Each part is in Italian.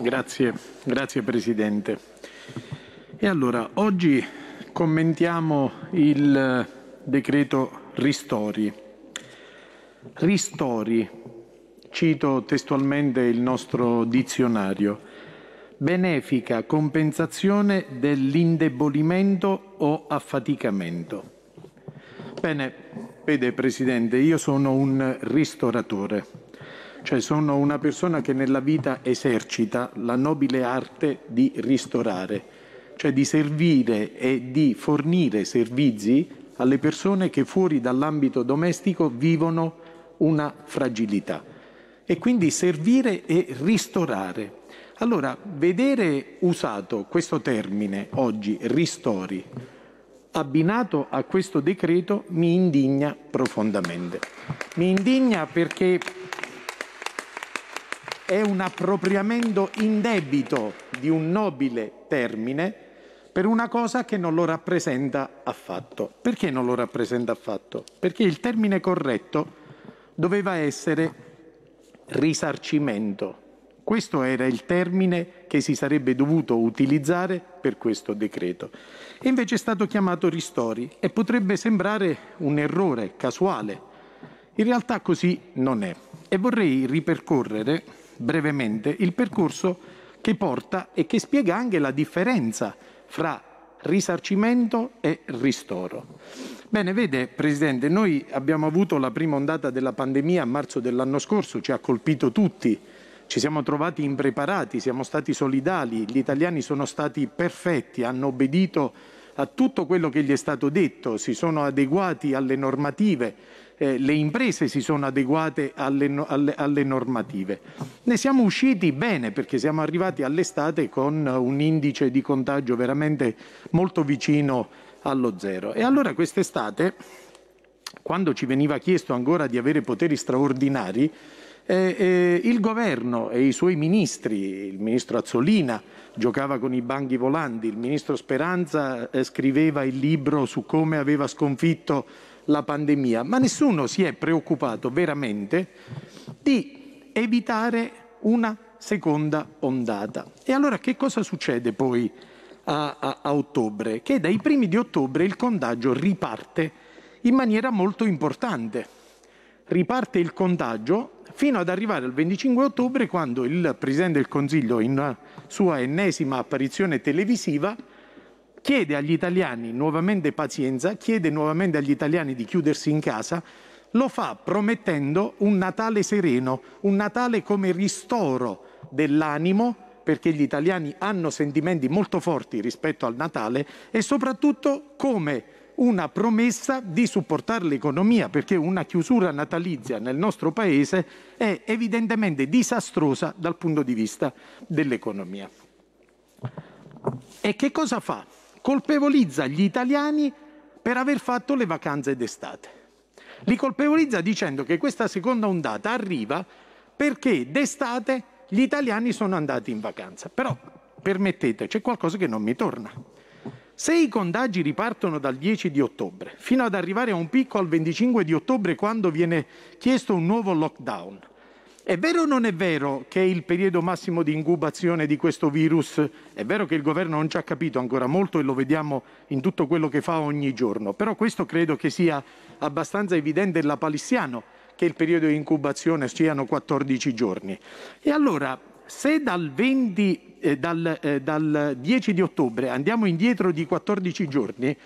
Grazie, grazie Presidente. E allora, oggi commentiamo il decreto Ristori. Ristori, cito testualmente il nostro dizionario, benefica compensazione dell'indebolimento o affaticamento. Bene, vede Presidente, io sono un ristoratore, cioè sono una persona che nella vita esercita la nobile arte di ristorare, cioè di servire e di fornire servizi alle persone che fuori dall'ambito domestico vivono una fragilità. E quindi servire e ristorare. Allora, vedere usato questo termine oggi, ristori, abbinato a questo decreto mi indigna profondamente. Mi indigna perché è un appropriamento indebito di un nobile termine per una cosa che non lo rappresenta affatto. Perché non lo rappresenta affatto? Perché il termine corretto doveva essere risarcimento questo era il termine che si sarebbe dovuto utilizzare per questo decreto. E invece è stato chiamato ristori e potrebbe sembrare un errore casuale. In realtà così non è. E vorrei ripercorrere brevemente il percorso che porta e che spiega anche la differenza fra risarcimento e ristoro. Bene, vede Presidente, noi abbiamo avuto la prima ondata della pandemia a marzo dell'anno scorso, ci ha colpito tutti ci siamo trovati impreparati, siamo stati solidali, gli italiani sono stati perfetti, hanno obbedito a tutto quello che gli è stato detto, si sono adeguati alle normative, eh, le imprese si sono adeguate alle, alle, alle, normative. Ne siamo usciti bene perché siamo arrivati all'estate con un indice di contagio veramente molto vicino allo zero. E allora quest'estate, quando ci veniva chiesto ancora di avere poteri straordinari, eh, eh, il governo e i suoi ministri, il ministro Azzolina giocava con i banghi volanti, il ministro Speranza eh, scriveva il libro su come aveva sconfitto la pandemia, ma nessuno si è preoccupato veramente di evitare una seconda ondata. E allora che cosa succede poi a, a, a ottobre? Che dai primi di ottobre il contagio riparte in maniera molto importante. Riparte il contagio fino ad arrivare al 25 ottobre quando il Presidente del Consiglio, in sua ennesima apparizione televisiva, chiede agli italiani nuovamente pazienza, chiede nuovamente agli italiani di chiudersi in casa, lo fa promettendo un Natale sereno, un Natale come ristoro dell'animo, perché gli italiani hanno sentimenti molto forti rispetto al Natale e soprattutto come una promessa di supportare l'economia, perché una chiusura natalizia nel nostro Paese è evidentemente disastrosa dal punto di vista dell'economia. E che cosa fa? Colpevolizza gli italiani per aver fatto le vacanze d'estate. Li colpevolizza dicendo che questa seconda ondata arriva perché d'estate gli italiani sono andati in vacanza. Però permettete, c'è qualcosa che non mi torna. Se i contagi ripartono dal 10 di ottobre fino ad arrivare a un picco al 25 di ottobre quando viene chiesto un nuovo lockdown, è vero o non è vero che il periodo massimo di incubazione di questo virus, è vero che il governo non ci ha capito ancora molto e lo vediamo in tutto quello che fa ogni giorno, però questo credo che sia abbastanza evidente e lapalissiano che il periodo di incubazione siano 14 giorni. E allora se dal, 20, eh, dal, eh, dal 10 di ottobre andiamo indietro di 14 giorni,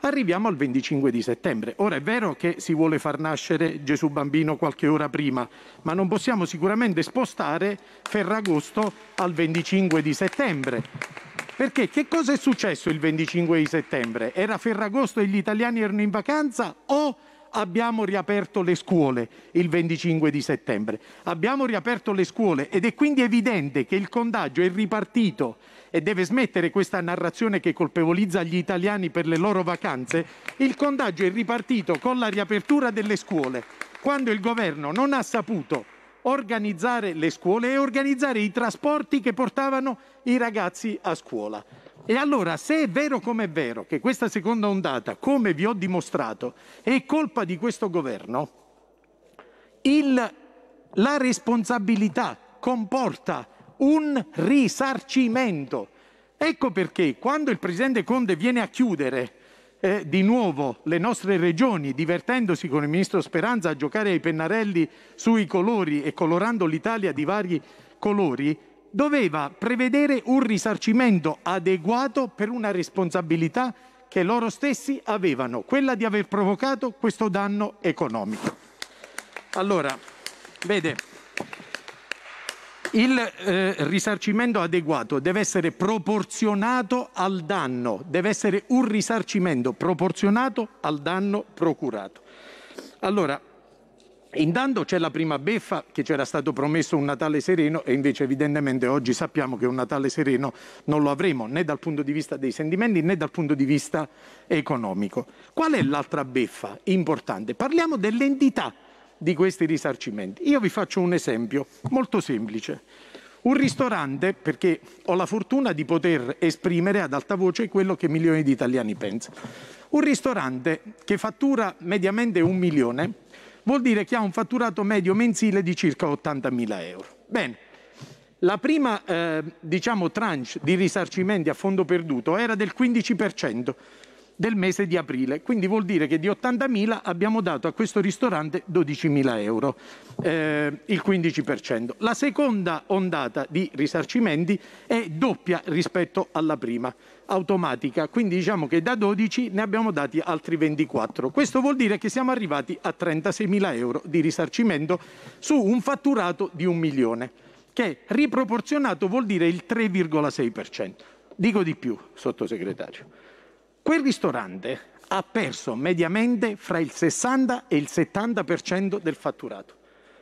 arriviamo al 25 di settembre. Ora è vero che si vuole far nascere Gesù Bambino qualche ora prima, ma non possiamo sicuramente spostare Ferragosto al 25 di settembre. Perché che cosa è successo il 25 di settembre? Era Ferragosto e gli italiani erano in vacanza o abbiamo riaperto le scuole il 25 di settembre. Abbiamo riaperto le scuole ed è quindi evidente che il contagio è ripartito e deve smettere questa narrazione che colpevolizza gli italiani per le loro vacanze. Il contagio è ripartito con la riapertura delle scuole, quando il governo non ha saputo organizzare le scuole e organizzare i trasporti che portavano i ragazzi a scuola. E allora, se è vero come è vero che questa seconda ondata, come vi ho dimostrato, è colpa di questo governo, il, la responsabilità comporta un risarcimento. Ecco perché quando il presidente Conte viene a chiudere eh, di nuovo le nostre regioni, divertendosi con il ministro Speranza a giocare ai pennarelli sui colori e colorando l'Italia di vari colori, doveva prevedere un risarcimento adeguato per una responsabilità che loro stessi avevano, quella di aver provocato questo danno economico. Allora, vede, il eh, risarcimento adeguato deve essere proporzionato al danno, deve essere un risarcimento proporzionato al danno procurato. Allora, Intanto c'è la prima beffa che c'era stato promesso un Natale sereno e invece evidentemente oggi sappiamo che un Natale sereno non lo avremo né dal punto di vista dei sentimenti né dal punto di vista economico. Qual è l'altra beffa importante? Parliamo dell'entità di questi risarcimenti. Io vi faccio un esempio molto semplice. Un ristorante, perché ho la fortuna di poter esprimere ad alta voce quello che milioni di italiani pensano. Un ristorante che fattura mediamente un milione vuol dire che ha un fatturato medio mensile di circa 80.000 euro. Bene, la prima eh, diciamo, tranche di risarcimenti a fondo perduto era del 15% del mese di aprile. Quindi vuol dire che di 80.000 abbiamo dato a questo ristorante 12.000 euro, eh, il 15%. La seconda ondata di risarcimenti è doppia rispetto alla prima, automatica. Quindi diciamo che da 12 ne abbiamo dati altri 24. Questo vuol dire che siamo arrivati a 36.000 euro di risarcimento su un fatturato di un milione che riproporzionato vuol dire il 3,6%. Dico di più, sottosegretario Quel ristorante ha perso mediamente fra il 60 e il 70% del fatturato.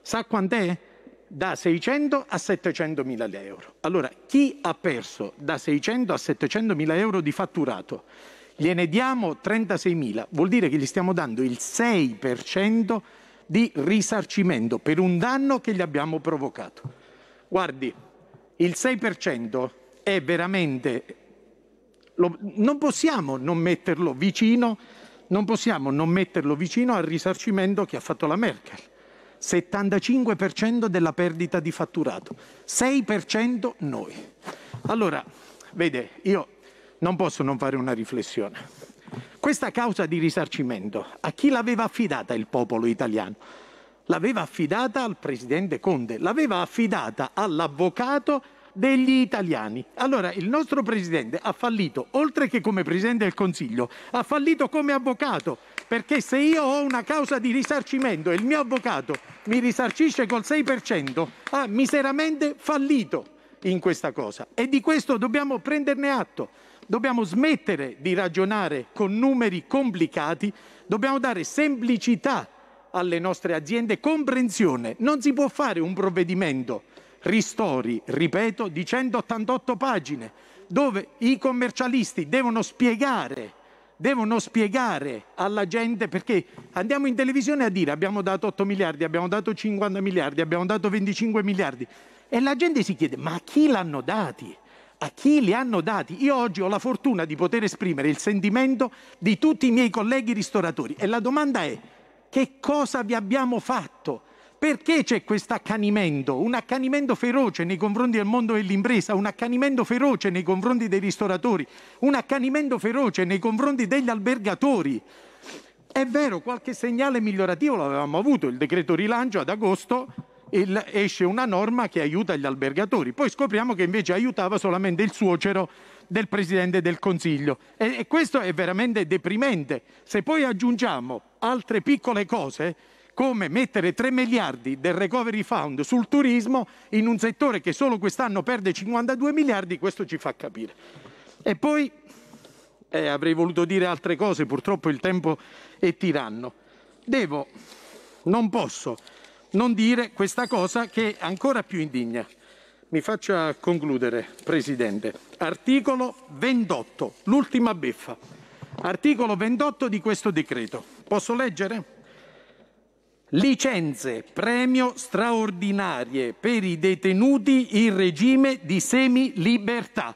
Sa quant'è? Da 600 a 700 mila euro. Allora, chi ha perso da 600 a 700 mila euro di fatturato? Gliene diamo 36 mila, vuol dire che gli stiamo dando il 6% di risarcimento per un danno che gli abbiamo provocato. Guardi, il 6% è veramente lo, non possiamo non metterlo vicino, non possiamo non metterlo vicino al risarcimento che ha fatto la Merkel. 75% della perdita di fatturato, 6% noi. Allora, vede, io non posso non fare una riflessione. Questa causa di risarcimento a chi l'aveva affidata il popolo italiano? L'aveva affidata al presidente Conte, l'aveva affidata all'avvocato degli italiani. Allora il nostro Presidente ha fallito, oltre che come Presidente del Consiglio, ha fallito come avvocato, perché se io ho una causa di risarcimento e il mio avvocato mi risarcisce col 6%, ha miseramente fallito in questa cosa e di questo dobbiamo prenderne atto. Dobbiamo smettere di ragionare con numeri complicati, dobbiamo dare semplicità alle nostre aziende, comprensione. Non si può fare un provvedimento ristori, ripeto, di 188 pagine, dove i commercialisti devono spiegare, devono spiegare alla gente perché andiamo in televisione a dire abbiamo dato 8 miliardi, abbiamo dato 50 miliardi, abbiamo dato 25 miliardi e la gente si chiede ma a chi l'hanno dati? a chi li hanno dati. Io oggi ho la fortuna di poter esprimere il sentimento di tutti i miei colleghi ristoratori e la domanda è che cosa vi abbiamo fatto? Perché c'è questo accanimento? Un accanimento feroce nei confronti del mondo dell'impresa, un accanimento feroce nei confronti dei ristoratori, un accanimento feroce nei confronti degli albergatori. È vero, qualche segnale migliorativo l'avevamo avuto, il decreto rilancio ad agosto il, esce una norma che aiuta gli albergatori, poi scopriamo che invece aiutava solamente il suocero del Presidente del Consiglio e, e questo è veramente deprimente. Se poi aggiungiamo altre piccole cose, come mettere 3 miliardi del recovery fund sul turismo in un settore che solo quest'anno perde 52 miliardi, questo ci fa capire. E poi eh, avrei voluto dire altre cose, purtroppo il tempo è tiranno. Devo, non posso non dire questa cosa che è ancora più indigna. Mi faccia concludere, Presidente. Articolo 28, l'ultima beffa. Articolo 28 di questo decreto. Posso leggere? Licenze, premio straordinarie per i detenuti in regime di semilibertà.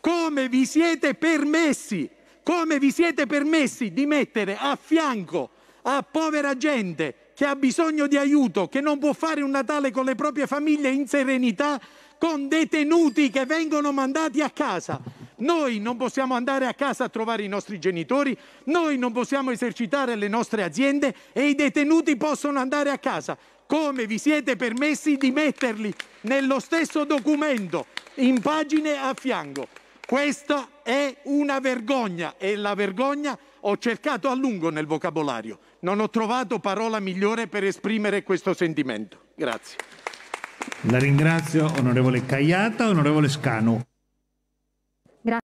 Come vi siete permessi? Come vi siete permessi di mettere a fianco a povera gente che ha bisogno di aiuto, che non può fare un Natale con le proprie famiglie in serenità, con detenuti che vengono mandati a casa? Noi non possiamo andare a casa a trovare i nostri genitori, noi non possiamo esercitare le nostre aziende e i detenuti possono andare a casa. Come vi siete permessi di metterli nello stesso documento, in pagine a fianco? Questa è una vergogna e la vergogna ho cercato a lungo nel vocabolario. Non ho trovato parola migliore per esprimere questo sentimento. Grazie. La ringrazio onorevole Cagliata, onorevole Scanu. Gracias.